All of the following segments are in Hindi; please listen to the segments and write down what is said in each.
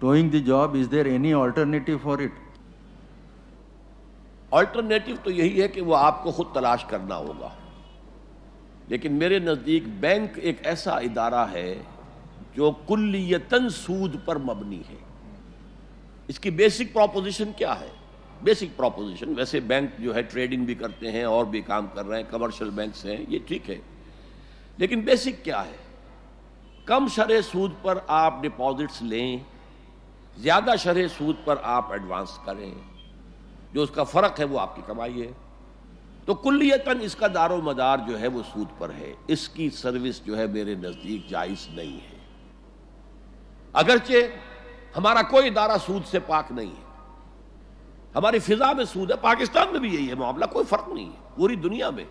doing the job, is there any alternative for it? alternative to yahi hai ki wo aapko khud talash karna hoga lekin mere नज़दीक bank ek aisa idara hai jo kulliyatan sood par mabni hai iski basic proposition kya hai basic proposition वैसे बैंक जो है ट्रेडिंग भी करते हैं और भी काम कर रहे हैं कमर्शियल बैंक्स हैं ये ठीक है लेकिन बेसिक क्या है कम शरे सूद पर आप डिपॉजिट्स लें ज़्यादा शरह सूद पर आप एडवांस करें जो उसका फ़र्क है वो आपकी कमाई है तो कुल्लियतन इसका दारो मदार जो है वो सूद पर है इसकी सर्विस जो है मेरे नज़दीक जायज़ नहीं है अगरचे हमारा कोई इदारा सूद से पाक नहीं है हमारी फ़िज़ा में सूद है पाकिस्तान में भी यही है मामला कोई फ़र्क नहीं है पूरी दुनिया में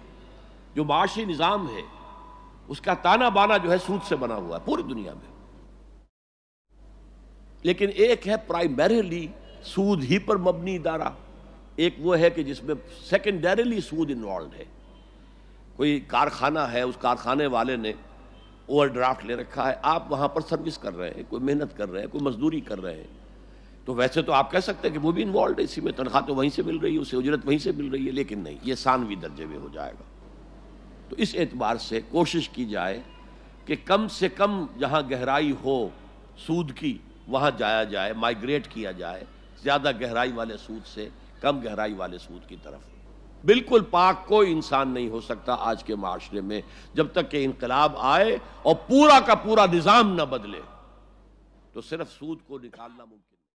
जो माशी निज़ाम है उसका ताना बाना जो है सूद से बना हुआ है पूरी दुनिया में लेकिन एक है प्राइमरीली सूद ही पर मबनी इदारा एक वो है कि जिसमें सेकेंडरीली सूद इन्वॉल्व है कोई कारखाना है उस कारखाने वाले ने ओवरड्राफ्ट ले रखा है आप वहाँ पर सर्विस कर रहे हैं कोई मेहनत कर रहे हैं कोई मजदूरी कर रहे हैं तो वैसे तो आप कह सकते हैं कि वो भी इन्वॉल्व है इसी में तनख्वाह तो वहीं से मिल रही है उसे उजरत वहीं से मिल रही है लेकिन नहीं ये सानवी दर्जे में हो जाएगा तो इस एतबार से कोशिश की जाए कि कम से कम जहाँ गहराई हो सूद की वहाँ जाया जाए माइग्रेट किया जाए ज़्यादा गहराई वाले सूद से कम गहराई वाले सूद की तरफ बिल्कुल पाक कोई इंसान नहीं हो सकता आज के माशरे में जब तक कि इनकलाब आए और पूरा का पूरा निज़ाम न बदले तो सिर्फ सूद को निकालना मुमकिन